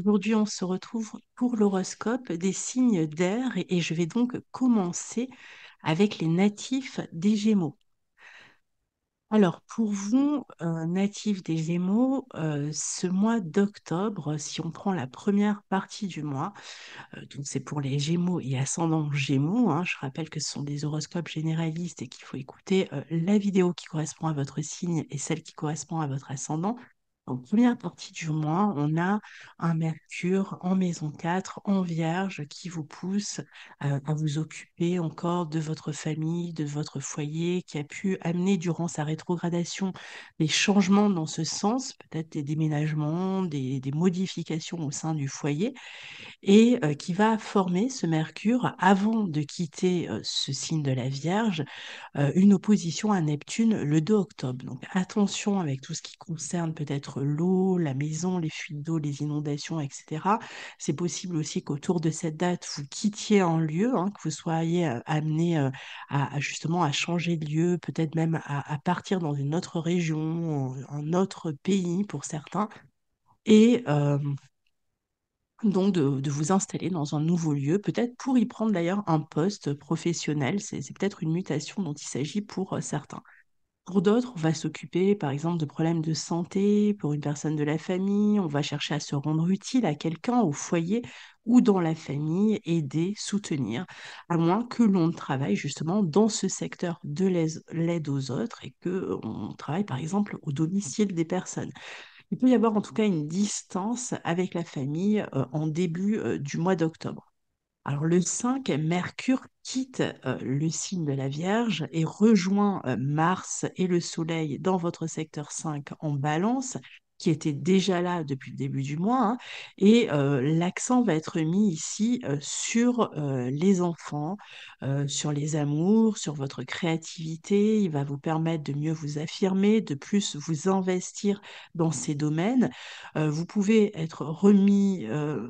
Aujourd'hui, on se retrouve pour l'horoscope des signes d'air et je vais donc commencer avec les natifs des Gémeaux. Alors, pour vous, euh, natifs des Gémeaux, euh, ce mois d'octobre, si on prend la première partie du mois, euh, donc c'est pour les Gémeaux et ascendants Gémeaux, hein, je rappelle que ce sont des horoscopes généralistes et qu'il faut écouter la vidéo qui correspond à votre signe et celle qui correspond à votre ascendant première partie du mois, on a un Mercure en maison 4, en Vierge, qui vous pousse euh, à, vous occuper encore de votre famille, de votre foyer, qui a pu amener durant sa rétrogradation des changements dans ce sens, peut-être des déménagements, des, modifications au sein du foyer, et euh, qui va former ce Mercure, avant de quitter euh, ce signe de la Vierge, une opposition à Neptune le 2 octobre. Donc attention avec tout ce qui concerne peut-être l'eau, la maison, les fuites d'eau, les inondations, etc. C'est possible aussi qu'autour de cette date, vous quittiez un lieu, hein, que vous soyez euh, amené euh, à, justement à changer de lieu, peut-être même à, partir dans une autre région, un autre pays pour certains. Et euh, donc de, vous installer dans un nouveau lieu, peut-être pour y prendre d'ailleurs un poste professionnel. C'est peut-être une mutation dont il s'agit pour certains. Pour d'autres, on va s'occuper par exemple de problèmes de santé pour une personne de la famille, on va chercher à se rendre utile à quelqu'un au foyer ou dans la famille, aider, soutenir, à moins que l'on travaille justement dans ce secteur de l'aide aux autres et que euh, on travaille par exemple au domicile des personnes. Il peut y avoir en tout cas une distance avec la famille euh, en début euh, du mois d'octobre. Alors le 5, Mercure quitte euh, le signe de la Vierge et rejoint euh, Mars et le Soleil dans votre secteur 5 en balance qui était déjà là depuis le début du mois. Hein, et euh, l'accent va être mis ici euh, sur euh, les enfants, sur les amours, sur votre créativité. Il va vous permettre de mieux vous affirmer, de plus vous investir dans ces domaines. vous pouvez être remis,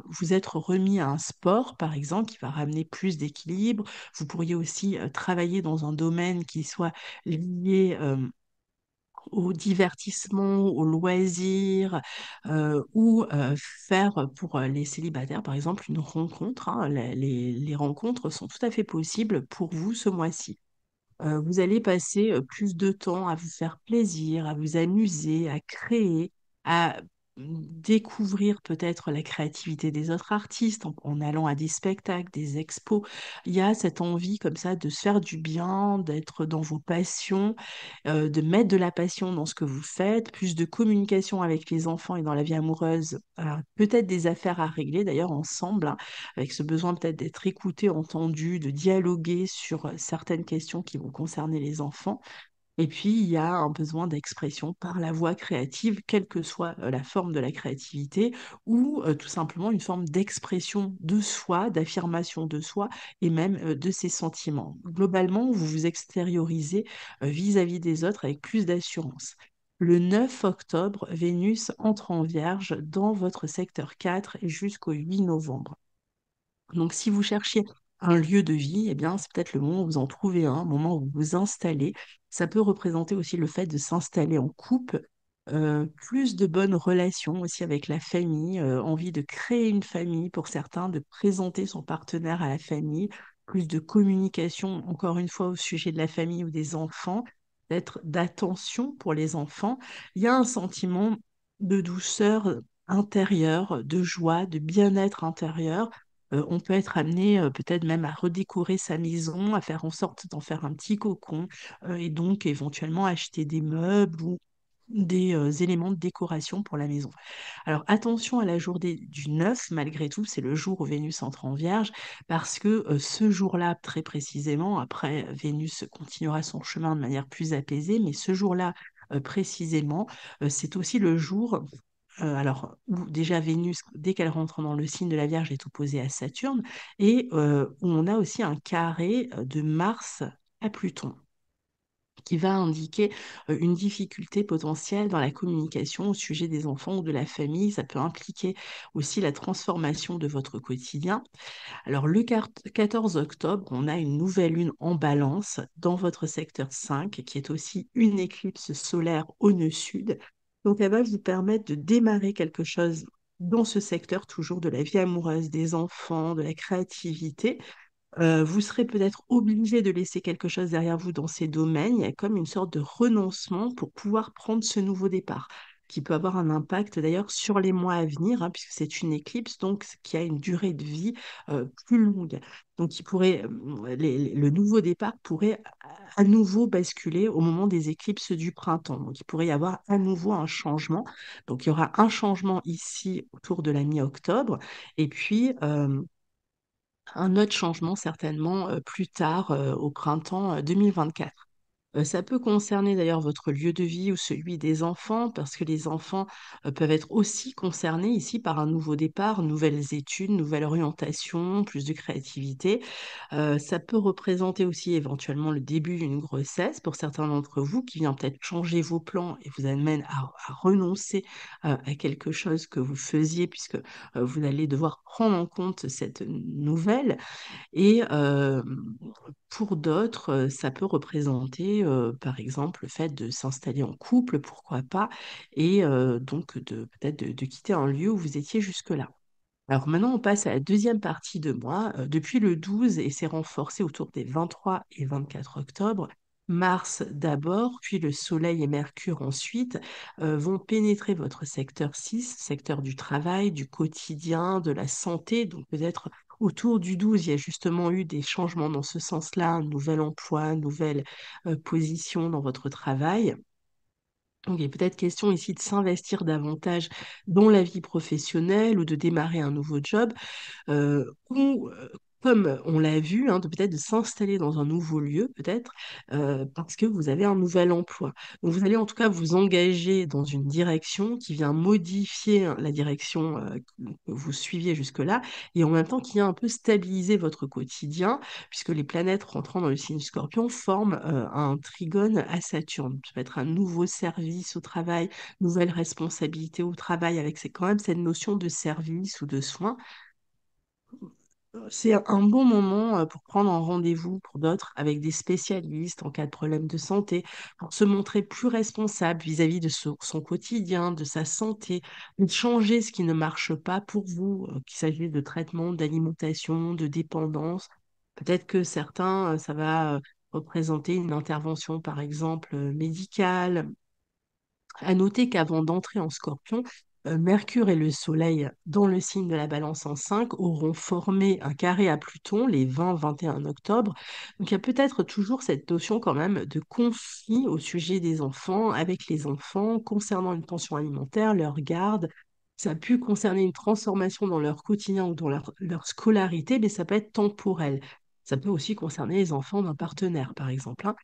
vous être remis à un sport, par exemple, qui va ramener plus d'équilibre. Vous pourriez aussi travailler dans un domaine qui soit lié au divertissement, au loisir, ou faire pour les célibataires, par exemple, une rencontre. Hein, les, rencontres sont tout à fait possibles pour vous ce mois-ci. vous allez passer plus de temps à vous faire plaisir, à vous amuser, à créer, à découvrir peut-être la créativité des autres artistes en, allant à des spectacles, des expos. Il y a cette envie comme ça de se faire du bien, d'être dans vos passions, euh, de mettre de la passion dans ce que vous faites, plus de communication avec les enfants et dans la vie amoureuse, euh, peut-être des affaires à régler d'ailleurs ensemble, hein, avec ce besoin peut-être d'être écouté, entendu, de dialoguer sur euh, certaines questions qui vont concerner les enfants. Et puis, il y a un besoin d'expression par la voie créative, quelle que soit la forme de la créativité, ou tout simplement une forme d'expression de soi, d'affirmation de soi et même de ses sentiments. Globalement, vous vous extériorisez vis-à-vis des autres avec plus d'assurance. Le 9 octobre, Vénus entre en vierge dans votre secteur 4 jusqu'au 8 novembre. Donc si vous cherchiez un lieu de vie, eh bien, c'est peut-être le moment où vous en trouvez un, un moment où vous vous installez ça peut représenter aussi le fait de s'installer en couple, euh, plus de bonnes relations aussi avec la famille, euh, envie de créer une famille pour certains, de présenter son partenaire à la famille, plus de communication, encore une fois, au sujet de la famille ou des enfants, d'être d'attention pour les enfants. Il y a un sentiment de douceur intérieure, de joie, de bien-être intérieur, on peut être amené peut-être même à redécorer sa maison, à faire en sorte d'en faire un petit cocon et donc éventuellement acheter des meubles ou des éléments de décoration pour la maison. Alors attention à la journée du 9, malgré tout, c'est le jour où Vénus entre en vierge, parce que ce jour-là, très précisément, après Vénus continuera son chemin de manière plus apaisée, mais ce jour-là, précisément, c'est aussi le jour euh, alors où déjà Vénus, dès qu'elle rentre dans le signe de la Vierge, est opposée à Saturne, et où euh, on a aussi un carré euh, de Mars à Pluton qui va indiquer une difficulté potentielle dans la communication au sujet des enfants ou de la famille. Ça peut impliquer aussi la transformation de votre quotidien. Alors le 14 octobre, on a une nouvelle lune en balance dans votre secteur 5, qui est aussi une éclipse solaire au nœud sud, donc, elle va vous permettre de démarrer quelque chose dans ce secteur toujours de la vie amoureuse, des enfants, de la créativité. Euh, vous serez peut-être obligé de laisser quelque chose derrière vous dans ces domaines. Il y a comme une sorte de renoncement pour pouvoir prendre ce nouveau départ qui peut avoir un impact d'ailleurs sur les mois à venir, hein, puisque c'est une éclipse donc qui a une durée de vie plus longue. Donc, il pourrait, le nouveau départ pourrait à nouveau basculer au moment des éclipses du printemps. Donc, il pourrait y avoir à nouveau un changement. Donc, il y aura un changement ici autour de la mi-octobre, et puis. un autre changement certainement plus tard au printemps 2024 ça peut concerner d'ailleurs votre lieu de vie ou celui des enfants, parce que les enfants peuvent être aussi concernés ici par un nouveau départ, nouvelles études, nouvelle orientation, plus de créativité. ça peut représenter aussi éventuellement le début d'une grossesse pour certains d'entre vous qui vient peut-être changer vos plans et vous amène à renoncer à quelque chose que vous faisiez, puisque vous allez devoir prendre en compte cette nouvelle. Et pour d'autres, ça peut représenter par exemple le fait de s'installer en couple, pourquoi pas, et donc de peut-être de, quitter un lieu où vous étiez jusque-là. Alors maintenant, on passe à la deuxième partie de mois. depuis le 12 et c'est renforcé autour des 23 et 24 octobre, Mars d'abord, puis le Soleil et Mercure ensuite, vont pénétrer votre secteur 6, secteur du travail, du quotidien, de la santé, donc peut-être Autour du 12, il y a justement eu des changements dans ce sens-là, un nouvel emploi, une nouvelle position dans votre travail. Donc il est peut-être question ici de s'investir davantage dans la vie professionnelle ou de démarrer un nouveau job comme on l'a vu, hein, de peut-être de s'installer dans un nouveau lieu, peut-être, euh, parce que vous avez un nouvel emploi. vous allez en tout cas vous engager dans une direction qui vient modifier hein, la direction euh, que vous suiviez jusque-là, et en même temps qui a un peu stabiliser votre quotidien, puisque les planètes rentrant dans le signe scorpion forment euh, un trigone à Saturne. Ça peut être un nouveau service au travail, nouvelle responsabilité au travail, avec c'est quand même cette notion de service ou de soins c'est un bon moment pour prendre un rendez-vous pour d'autres avec des spécialistes en cas de problème de santé, pour se montrer plus responsable vis-à-vis de son quotidien, de sa santé, de changer ce qui ne marche pas pour vous, qu'il s'agisse de traitement, d'alimentation, de dépendance. Peut-être que certains, ça va représenter une intervention, par exemple, médicale, à noter qu'avant d'entrer en scorpion, euh, Mercure et le Soleil dans le signe de la balance en 5 auront formé un carré à Pluton les 20-21 octobre. Donc il y a peut-être toujours cette notion quand même de conflit au sujet des enfants, avec les enfants, concernant une tension alimentaire, leur garde. Ça peut pu concerner une transformation dans leur quotidien ou dans leur, scolarité, mais ça peut être temporel. Ça peut aussi concerner les enfants d'un partenaire, par exemple. Hein.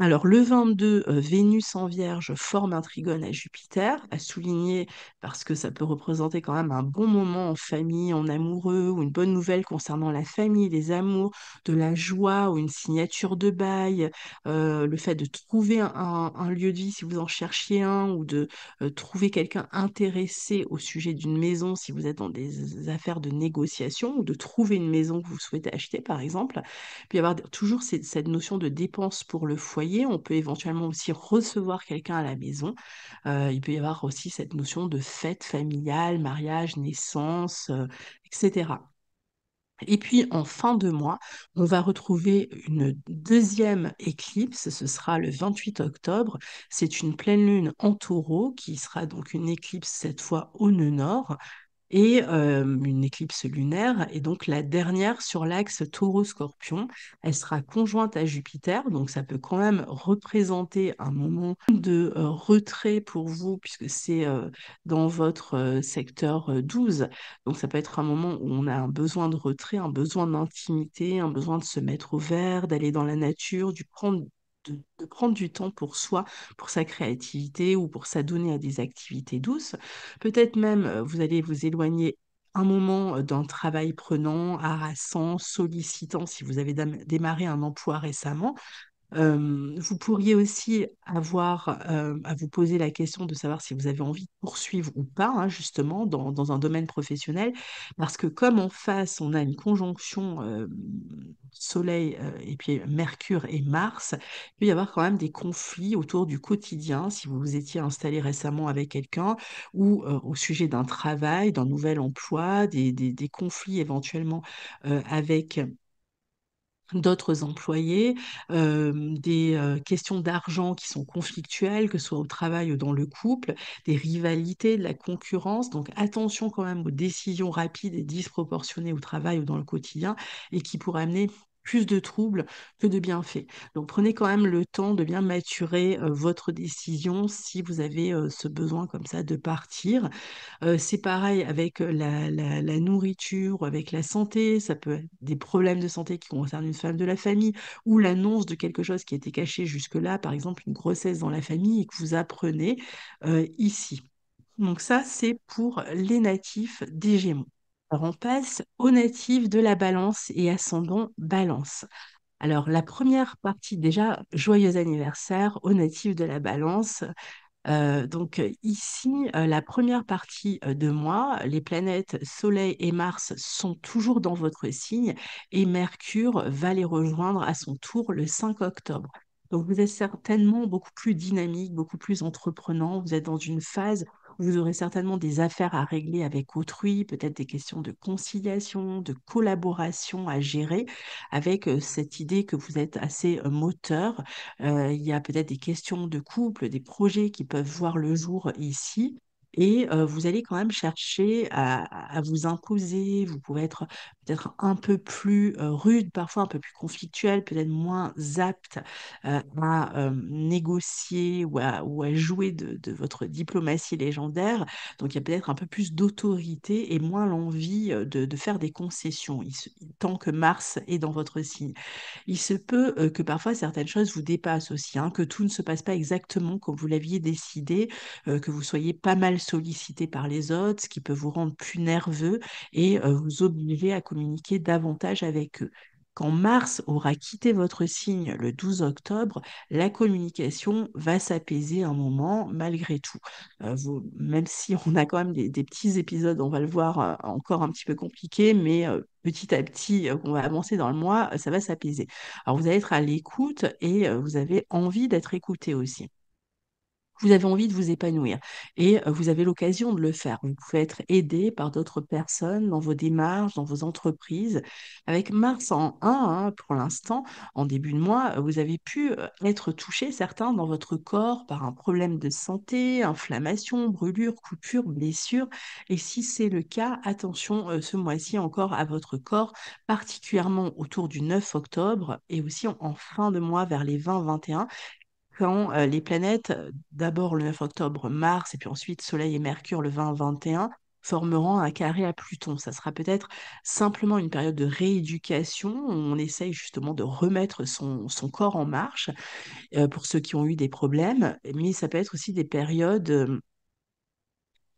Alors le 22, euh, Vénus en Vierge forme un trigone à Jupiter, à souligner parce que ça peut représenter quand même un bon moment en famille, en amoureux, ou une bonne nouvelle concernant la famille, les amours, de la joie ou une signature de bail, euh, le fait de trouver un, lieu de vie si vous en cherchiez un, ou de euh, trouver quelqu'un intéressé au sujet d'une maison si vous êtes dans des affaires de négociation, ou de trouver une maison que vous souhaitez acheter par exemple, puis avoir toujours cette, notion de dépense pour le fou, on peut éventuellement aussi recevoir quelqu'un à la maison. Euh, il peut y avoir aussi cette notion de fête familiale, mariage, naissance, euh, etc. Et puis en fin de mois, on va retrouver une deuxième éclipse, ce sera le 28 octobre. C'est une pleine lune en taureau qui sera donc une éclipse cette fois au nœud nord et une éclipse lunaire, et donc la dernière sur l'axe taureau-scorpion. Elle sera conjointe à Jupiter, donc ça peut quand même représenter un moment de retrait pour vous, puisque c'est dans votre secteur 12. Donc ça peut être un moment où on a un besoin de retrait, un besoin d'intimité, un besoin de se mettre au vert, d'aller dans la nature, du prendre de, prendre du temps pour soi, pour sa créativité ou pour s'adonner à des activités douces. Peut-être même euh, vous allez vous éloigner un moment euh, d'un travail prenant, harassant, sollicitant si vous avez démarré un emploi récemment, vous pourriez aussi avoir à vous poser la question de savoir si vous avez envie de poursuivre ou pas, hein, justement, dans, dans, un domaine professionnel, parce que comme en face, on a une conjonction Soleil et puis Mercure et Mars, il peut y avoir quand même des conflits autour du quotidien, si vous vous étiez installé récemment avec quelqu'un, ou au sujet d'un travail, d'un nouvel emploi, des, des conflits éventuellement avec d'autres employés, des questions d'argent qui sont conflictuelles, que ce soit au travail ou dans le couple, des rivalités, de la concurrence. Donc attention quand même aux décisions rapides et disproportionnées au travail ou dans le quotidien et qui pourraient amener plus de troubles que de bienfaits. Donc prenez quand même le temps de bien maturer euh, votre décision si vous avez euh, ce besoin comme ça de partir. Euh, c'est pareil avec la, la, nourriture, avec la santé, ça peut être des problèmes de santé qui concernent une femme de la famille ou l'annonce de quelque chose qui a été caché jusque-là, par exemple une grossesse dans la famille et que vous apprenez ici. Donc ça, c'est pour les natifs des Gémeaux. Alors on passe aux natifs de la balance et ascendant balance. Alors la première partie déjà, joyeux anniversaire aux natif de la balance. Euh, donc ici, euh, la première partie euh, de mois, les planètes Soleil et Mars sont toujours dans votre signe et Mercure va les rejoindre à son tour le 5 octobre. Donc vous êtes certainement beaucoup plus dynamique, beaucoup plus entreprenant, vous êtes dans une phase vous aurez certainement des affaires à régler avec autrui, peut-être des questions de conciliation, de collaboration à gérer, avec cette idée que vous êtes assez moteur. il y a peut-être des questions de couple, des projets qui peuvent voir le jour ici et vous allez quand même chercher à, à, vous imposer, vous pouvez être peut-être un peu plus rude, parfois un peu plus conflictuel, peut-être moins apte à négocier ou à, jouer de, votre diplomatie légendaire. Donc il y a peut-être un peu plus d'autorité et moins l'envie de, faire des concessions tant que Mars est dans votre signe. Il se peut que parfois certaines choses vous dépassent aussi, hein, que tout ne se passe pas exactement comme vous l'aviez décidé, que vous soyez pas mal sollicité par les autres, ce qui peut vous rendre plus nerveux et vous obliger à communiquer davantage avec eux. Quand Mars aura quitté votre signe le 12 octobre, la communication va s'apaiser un moment malgré tout. Euh, même si on a quand même des, petits épisodes, on va le voir euh, encore un petit peu compliqué, mais euh, petit à petit, on va avancer dans le mois, ça va s'apaiser. Alors vous allez être à l'écoute et vous avez envie d'être écouté aussi vous avez envie de vous épanouir et euh, vous avez l'occasion de le faire. Vous pouvez être aidé par d'autres personnes dans vos démarches, dans vos entreprises. Avec Mars en 1, hein, pour l'instant, en début de mois, euh, vous avez pu euh, être touché, certains, dans votre corps par un problème de santé, inflammation, brûlure, coupure, blessure. Et si c'est le cas, attention ce mois-ci encore à votre corps, particulièrement autour du 9 octobre et aussi en fin de mois vers les 20-21 quand euh, les planètes, euh, d'abord le 9 octobre Mars, et puis ensuite Soleil et Mercure le 20-21, formeront un carré à Pluton. Ça sera peut-être simplement une période de rééducation. On essaye justement de remettre son, corps en marche euh, pour ceux qui ont eu des problèmes, mais ça peut être aussi des périodes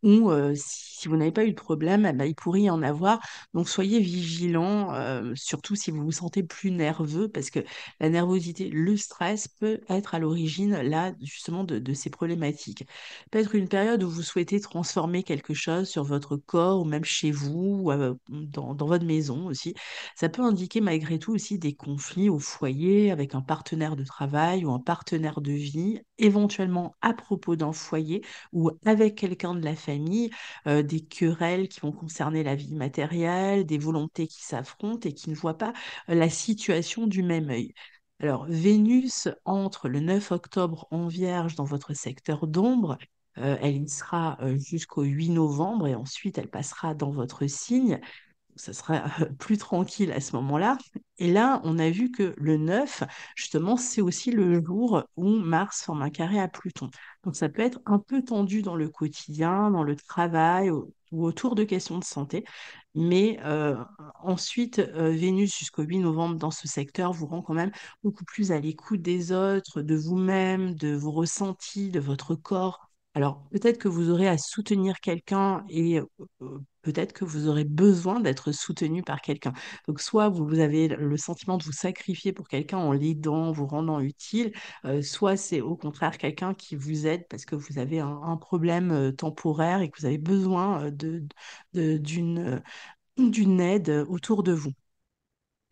ou si vous n'avez pas eu de problème, eh ben, il pourrait y en avoir. Donc soyez vigilant, surtout si vous vous sentez plus nerveux, parce que la nervosité, le stress peut être à l'origine là justement de, ces problématiques. Peut-être une période où vous souhaitez transformer quelque chose sur votre corps ou même chez vous ou dans, dans, votre maison aussi. Ça peut indiquer malgré tout aussi des conflits au foyer avec un partenaire de travail ou un partenaire de vie, éventuellement à propos d'un foyer ou avec quelqu'un de la famille des querelles qui vont concerner la vie matérielle, des volontés qui s'affrontent et qui ne voient pas la situation du même œil. Alors, Vénus entre le 9 octobre en Vierge dans votre secteur d'ombre. elle y sera jusqu'au 8 novembre et ensuite elle passera dans votre signe. Ça sera plus tranquille à ce moment-là. Et là, on a vu que le 9, justement, c'est aussi le jour où Mars forme un carré à Pluton. Donc ça peut être un peu tendu dans le quotidien, dans le travail ou, autour de questions de santé. Mais euh, ensuite, euh, Vénus jusqu'au 8 novembre dans ce secteur vous rend quand même beaucoup plus à l'écoute des autres, de vous-même, de vos ressentis, de votre corps alors peut-être que vous aurez à soutenir quelqu'un et peut-être que vous aurez besoin d'être soutenu par quelqu'un. Donc soit vous avez le sentiment de vous sacrifier pour quelqu'un en l'aidant, vous rendant utile, soit c'est au contraire quelqu'un qui vous aide parce que vous avez un, problème temporaire et que vous avez besoin de, d'une aide autour de vous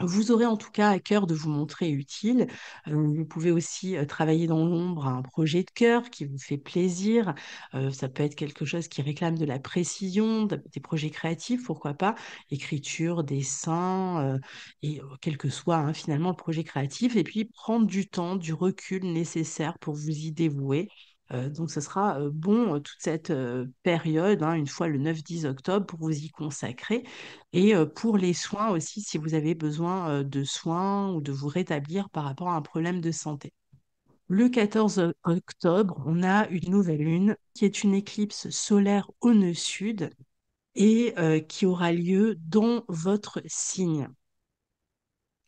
vous aurez en tout cas à cœur de vous montrer utile. Euh, vous pouvez aussi travailler dans l'ombre à un projet de cœur qui vous fait plaisir. Ça peut être quelque chose qui réclame de la précision, des projets créatifs, pourquoi pas, écriture, dessin, et quel que soit hein, finalement le projet créatif. Et puis prendre du temps, du recul nécessaire pour vous y dévouer euh, donc, ce sera euh, bon euh, toute cette période, hein, une fois le 9-10 octobre, pour vous y consacrer. Et pour les soins aussi, si vous avez besoin de soins ou de vous rétablir par rapport à un problème de santé. Le 14 octobre, on a une nouvelle lune qui est une éclipse solaire au nœud sud et qui aura lieu dans votre signe.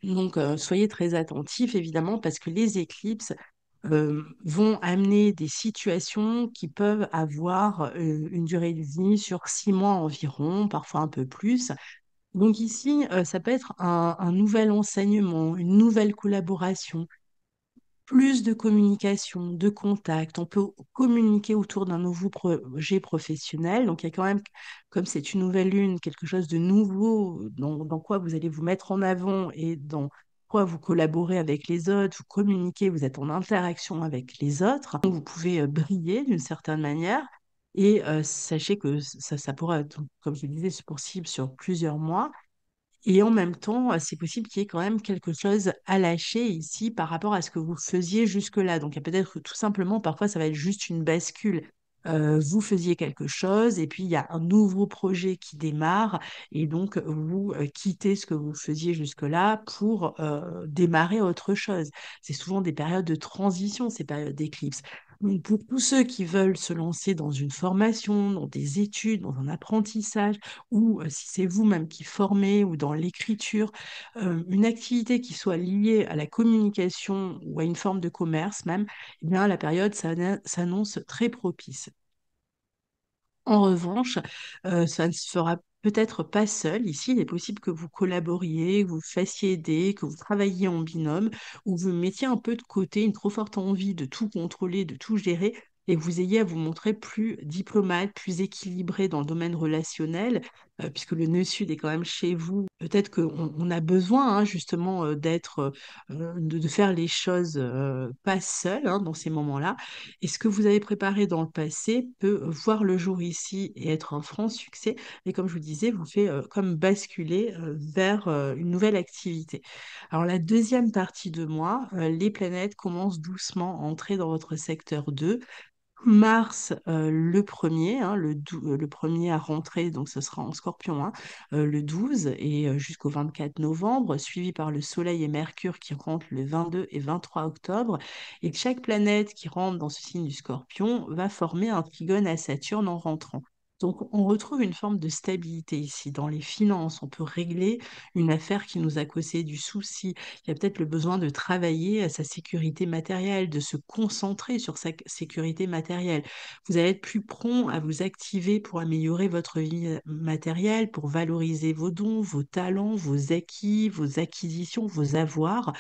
Donc, soyez très attentifs, évidemment, parce que les éclipses, euh, vont amener des situations qui peuvent avoir une durée de vie sur six mois environ, parfois un peu plus. Donc ici, ça peut être un, nouvel enseignement, une nouvelle collaboration, plus de communication, de contact. On peut communiquer autour d'un nouveau projet professionnel. Donc il y a quand même, comme c'est une nouvelle lune, quelque chose de nouveau dans, dans quoi vous allez vous mettre en avant et dans vous collaborez avec les autres, vous communiquez, vous êtes en interaction avec les autres. vous pouvez briller d'une certaine manière. Et sachez que ça, ça pourra, être, comme je disais, c'est possible sur plusieurs mois. Et en même temps, c'est possible qu'il y ait quand même quelque chose à lâcher ici par rapport à ce que vous faisiez jusque-là. Donc, il peut-être tout simplement, parfois, ça va être juste une bascule. Euh, vous faisiez quelque chose et puis il y a un nouveau projet qui démarre et donc euh, vous euh, quittez ce que vous faisiez jusque-là pour démarrer autre chose. C'est souvent des périodes de transition, ces périodes d'éclipse pour tous ceux qui veulent se lancer dans une formation, dans des études, dans un apprentissage, ou euh, si c'est vous-même qui formez, ou dans l'écriture, euh, une activité qui soit liée à la communication ou à une forme de commerce même, eh bien, la période s'annonce très propice. En revanche, euh, ça ne se fera peut-être pas seul. Ici, il est possible que vous collaboriez, que vous fassiez aider, que vous travailliez en binôme, ou vous mettiez un peu de côté une trop forte envie de tout contrôler, de tout gérer, et vous ayez à vous montrer plus diplomate, plus équilibré dans le domaine relationnel, euh, puisque le nœud sud est quand même chez vous. Peut-être qu'on a besoin hein, justement euh, d'être, euh, de, faire les choses pas seul hein, dans ces moments-là. Et ce que vous avez préparé dans le passé peut voir le jour ici et être un franc succès. Mais comme je vous disais, vous fait comme basculer vers une nouvelle activité. Alors la deuxième partie de moi, les planètes commencent doucement à entrer dans votre secteur 2. Mars, le premier, hein, le, le, premier à rentrer, donc ce sera en scorpion, le 12 et jusqu'au 24 novembre, suivi par le Soleil et Mercure qui rentrent le 22 et 23 octobre. Et chaque planète qui rentre dans ce signe du scorpion va former un trigone à Saturne en rentrant. Donc on retrouve une forme de stabilité ici. Dans les finances, on peut régler une affaire qui nous a causé du souci. Il y a peut-être le besoin de travailler à sa sécurité matérielle, de se concentrer sur sa sécurité matérielle. Vous allez être plus prompt à vous activer pour améliorer votre vie euh, matérielle, pour valoriser vos dons, vos talents, vos acquis, vos acquisitions, vos avoirs.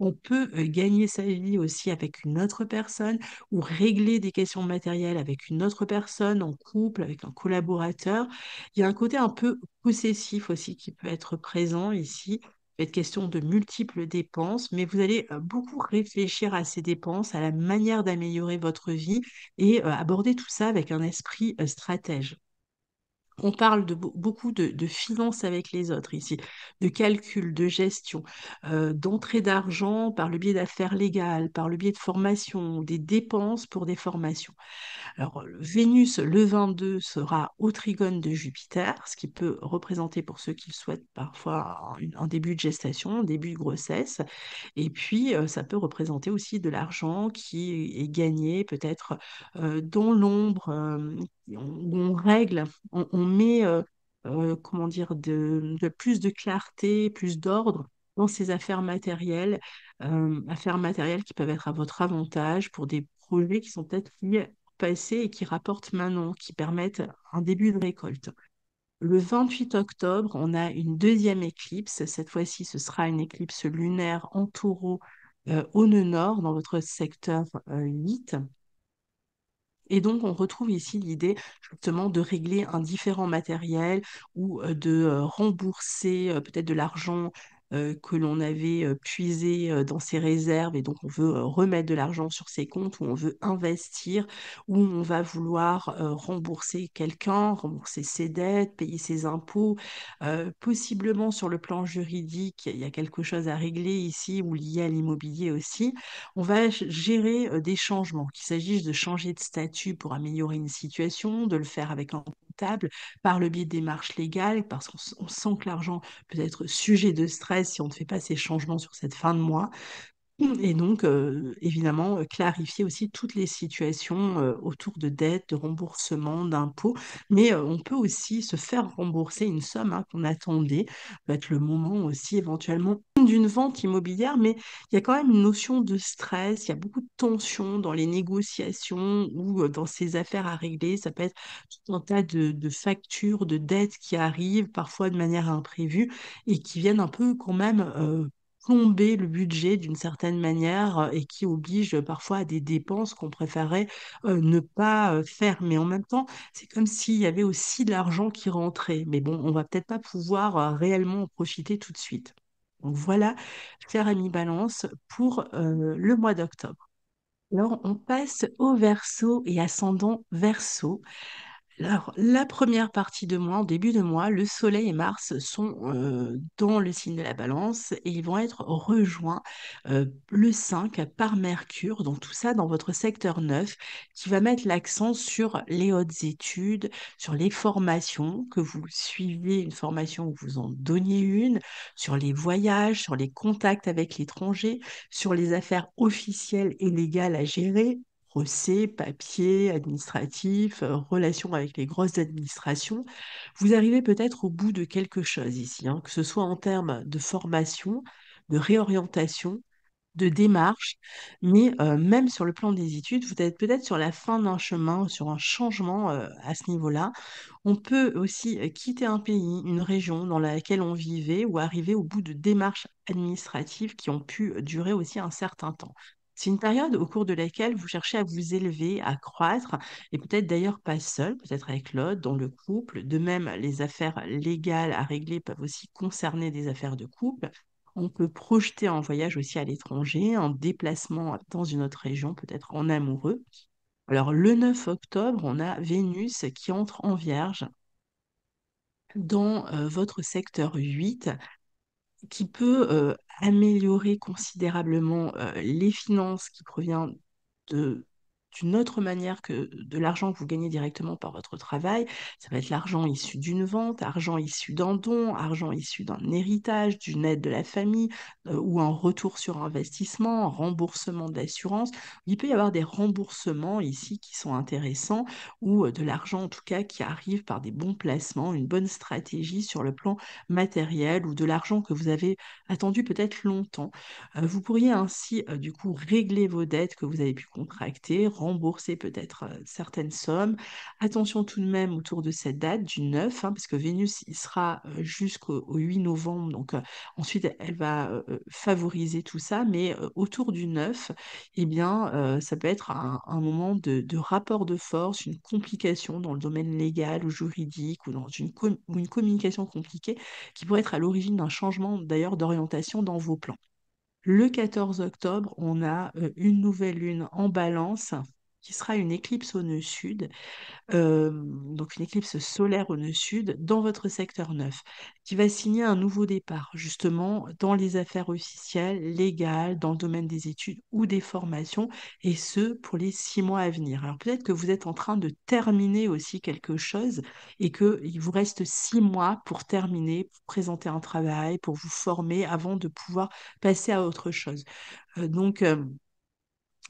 On peut euh, gagner sa vie aussi avec une autre personne ou régler des questions matérielles avec une autre personne, en couple, avec un collaborateurs. Il y a un côté un peu possessif aussi qui peut être présent ici. Il être question de multiples dépenses, mais vous allez euh, beaucoup réfléchir à ces dépenses, à la manière d'améliorer votre vie et euh, aborder tout ça avec un esprit euh, stratège. On parle de beaucoup de, finances avec les autres ici, de calcul, de gestion, euh, d'entrée d'argent par le biais d'affaires légales, par le biais de formations, des dépenses pour des formations. Alors, Vénus, le 22, sera au trigone de Jupiter, ce qui peut représenter pour ceux qui le souhaitent parfois un, début de gestation, un début de grossesse. Et puis, euh, ça peut représenter aussi de l'argent qui est gagné peut-être euh, dans l'ombre, où on règle, on on met, euh, euh, comment dire, de, plus de clarté, plus d'ordre dans ces affaires matérielles, euh, affaires matérielles qui peuvent être à votre avantage pour des projets qui sont peut-être liés au passé et qui rapportent maintenant, qui permettent un début de récolte. Le 28 octobre, on a une deuxième éclipse. Cette fois-ci, ce sera une éclipse lunaire en taureau au nœud nord, dans votre secteur 8. Et donc, on retrouve ici l'idée justement de régler un différent matériel ou euh, de euh, rembourser euh, peut-être de l'argent euh, que l'on avait euh, puisé euh, dans ses réserves et donc on veut remettre de l'argent sur ses comptes ou on veut investir ou on va vouloir rembourser quelqu'un, rembourser ses dettes, payer ses impôts. possiblement sur le plan juridique, il y a quelque chose à régler ici ou lié à l'immobilier aussi. On va gérer des changements, qu'il s'agisse de changer de statut pour améliorer une situation, de le faire avec un par le biais de démarches légales, parce qu'on sent que l'argent peut être sujet de stress si on ne fait pas ces changements sur cette fin de mois. Et donc, évidemment, clarifier aussi toutes les situations autour de dettes, de remboursement, d'impôts. Mais on peut aussi se faire rembourser une somme hein, qu'on attendait. peut être le moment aussi éventuellement d'une vente immobilière, mais il y a quand même une notion de stress, il y a beaucoup de tension dans les négociations ou dans ces affaires à régler. Ça peut être tout un tas de factures, de dettes qui arrivent parfois de manière imprévue et qui viennent un peu quand même plomber le budget d'une certaine manière euh, et qui oblige parfois à des dépenses qu'on préférait euh, ne pas euh, faire. Mais en même temps, c'est comme s'il y avait aussi de l'argent qui rentrait. Mais bon, on va peut-être pas pouvoir réellement en profiter tout de suite. Donc voilà, claire ami Balance, pour le mois d'octobre. Alors, on passe au verso et ascendant verso. Alors, la première partie de mois, en début de mois, le Soleil et Mars sont dans le signe de la balance et ils vont être rejoints le 5 par Mercure, donc tout ça dans votre secteur 9, qui va mettre l'accent sur les hautes études, sur les formations, que vous suivez une formation où vous en donniez une, sur les voyages, sur les contacts avec l'étranger, sur les affaires officielles et légales à gérer, procès, papier, administratif, euh, relations avec les grosses administrations, vous arrivez peut-être au bout de quelque chose ici, hein, que ce soit en termes de formation, de réorientation, de démarche, mais euh, même sur le plan des études, vous êtes peut-être sur la fin d'un chemin, sur un changement euh, à ce niveau-là. On peut aussi quitter un pays, une région dans laquelle on vivait ou arriver au bout de démarches administratives qui ont pu durer aussi un certain temps. C'est une période au cours de laquelle vous cherchez à vous élever, à croître, et peut-être d'ailleurs pas seul, peut-être avec l'autre, dans le couple. De même, les affaires légales à régler peuvent aussi concerner des affaires de couple. On peut projeter en voyage aussi à l'étranger, en déplacement dans une autre région, peut-être en amoureux. Alors le 9 octobre, on a Vénus qui entre en vierge dans euh, votre secteur 8, qui peut euh, améliorer considérablement euh, les finances qui proviennent de d'une autre manière que de l'argent que vous gagnez directement par votre travail. Ça va être l'argent issu d'une vente, argent issu d'un don, argent issu d'un héritage, d'une aide de la famille euh, ou un retour sur investissement, un remboursement d'assurance. Il peut y avoir des remboursements ici qui sont intéressants ou euh, de l'argent en tout cas qui arrive par des bons placements, une bonne stratégie sur le plan matériel ou de l'argent que vous avez attendu peut-être longtemps. Euh, vous pourriez ainsi du coup régler vos dettes que vous avez pu contracter, rembourser peut-être certaines sommes. Attention tout de même autour de cette date, du 9, hein, parce que Vénus il sera jusqu'au 8 novembre, donc ensuite elle va favoriser tout ça, mais autour du 9, et eh bien, ça peut être un, moment de, rapport de force, une complication dans le domaine légal ou juridique, ou dans une, une communication compliquée, qui pourrait être à l'origine d'un changement d'ailleurs d'orientation dans vos plans. Le 14 octobre, on a une nouvelle lune en balance qui sera une éclipse au nœud sud, donc une éclipse solaire au nœud sud, dans votre secteur neuf, qui va signer un nouveau départ, justement, dans les affaires officielles, légales, dans le domaine des études ou des formations, et ce, pour les six mois à venir. Alors peut-être que vous êtes en train de terminer aussi quelque chose et qu'il vous reste six mois pour terminer, pour présenter un travail, pour vous former avant de pouvoir passer à autre chose. donc,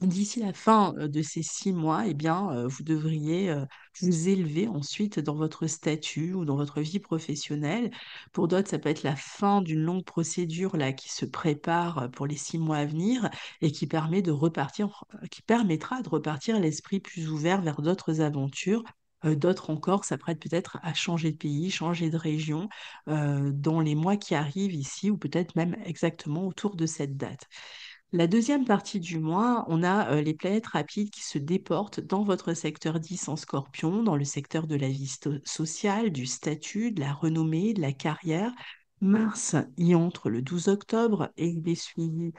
d'ici la fin de ces six mois, eh bien, vous devriez vous élever ensuite dans votre statut ou dans votre vie professionnelle. Pour d'autres, ça peut être la fin d'une longue procédure là, qui se prépare pour les six mois à venir et qui, permet de repartir, qui permettra de repartir l'esprit plus ouvert vers d'autres aventures. D'autres encore s'apprêtent peut-être à changer de pays, changer de région dans les mois qui arrivent ici ou peut-être même exactement autour de cette date. La deuxième partie du mois, on a euh, les planètes rapides qui se déportent dans votre secteur 10 en scorpion, dans le secteur de la vie sociale, du statut, de la renommée, de la carrière. Mars y entre le 12 octobre et il est suivi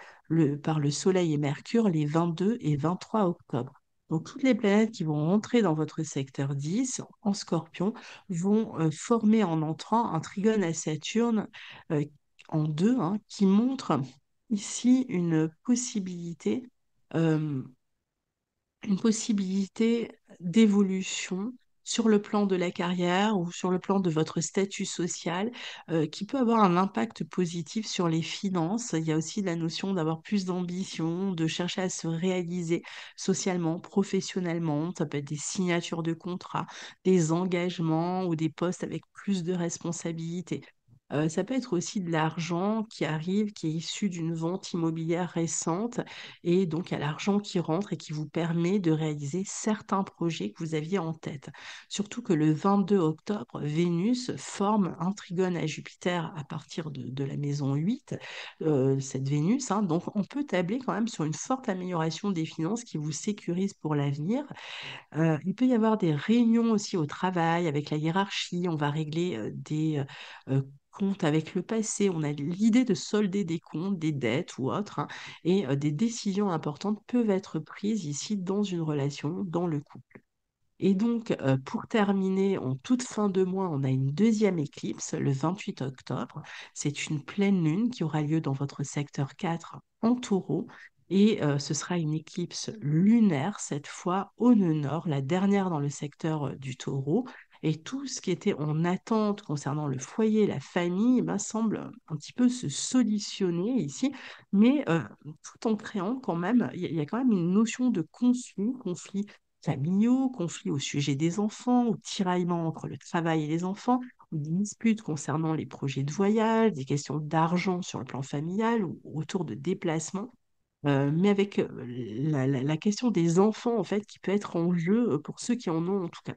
par le Soleil et Mercure les 22 et 23 octobre. Donc toutes les planètes qui vont entrer dans votre secteur 10 en scorpion vont euh, former en entrant un trigone à Saturne euh, en deux hein, qui montre ici une possibilité, euh, une possibilité d'évolution sur le plan de la carrière ou sur le plan de votre statut social euh, qui peut avoir un impact positif sur les finances. Il y a aussi la notion d'avoir plus d'ambition, de chercher à se réaliser socialement, professionnellement. Ça peut être des signatures de contrats, des engagements ou des postes avec plus de responsabilités ça peut être aussi de l'argent qui arrive, qui est issu d'une vente immobilière récente. Et donc, il y a l'argent qui rentre et qui vous permet de réaliser certains projets que vous aviez en tête. Surtout que le 22 octobre, Vénus forme un trigone à Jupiter à partir de, la maison 8, cette Vénus. Hein. donc, on peut tabler quand même sur une forte amélioration des finances qui vous sécurise pour l'avenir. il peut y avoir des réunions aussi au travail avec la hiérarchie. On va régler des avec le passé, on a l'idée de solder des comptes, des dettes ou autres, hein, et des décisions importantes peuvent être prises ici dans une relation, dans le couple. Et donc, pour terminer, en toute fin de mois, on a une deuxième éclipse, le 28 octobre. C'est une pleine lune qui aura lieu dans votre secteur 4 en taureau et ce sera une éclipse lunaire, cette fois au nœud nord, la dernière dans le secteur du taureau. Et tout ce qui était en attente concernant le foyer, la famille, eh ben, semble un petit peu se solutionner ici. Mais tout en créant quand même, il y, a quand même une notion de conflit, conflit familiaux, conflit au sujet des enfants, au tiraillement entre le travail et les enfants, ou des disputes concernant les projets de voyage, des questions d'argent sur le plan familial ou autour de déplacements. Euh, mais avec euh, la, question des enfants, en fait, qui peut être en jeu euh, pour ceux qui en ont, en tout cas.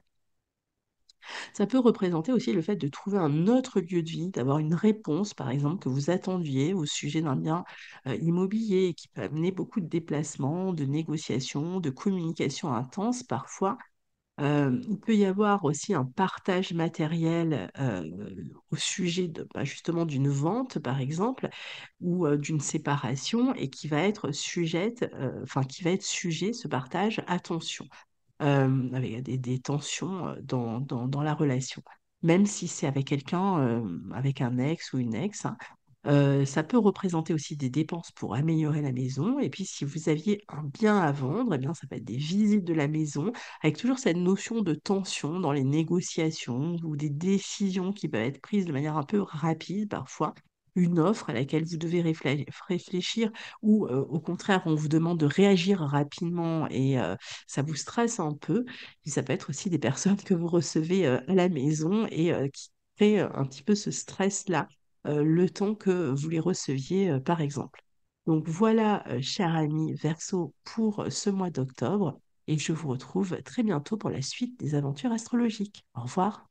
Ça peut représenter aussi le fait de trouver un autre lieu de vie, d'avoir une réponse, par exemple, que vous attendiez au sujet d'un bien immobilier qui peut amener beaucoup de déplacements, de négociations, de communications intenses parfois il peut y avoir aussi un partage matériel au sujet bah, justement d'une vente, par exemple, ou d'une séparation, et qui va être sujette, enfin qui va être sujet, ce partage, Attention, tension, avec des, des tensions dans, dans, la relation. Même si c'est avec quelqu'un, avec un ex ou une ex, hein, ça peut représenter aussi des dépenses pour améliorer la maison. Et puis, si vous aviez un bien à vendre, et eh bien, ça peut être des visites de la maison, avec toujours cette notion de tension dans les négociations ou des décisions qui peuvent être prises de manière un peu rapide parfois une offre à laquelle vous devez réfléchir ou au contraire on vous demande de réagir rapidement et ça vous stresse un peu. Et ça peut être aussi des personnes que vous recevez à la maison et qui créent un petit peu ce stress-là euh, le temps que vous les receviez, euh, par exemple. Donc voilà, euh, cher ami Verso, pour ce mois d'octobre, et je vous retrouve très bientôt pour la suite des aventures astrologiques. Au revoir.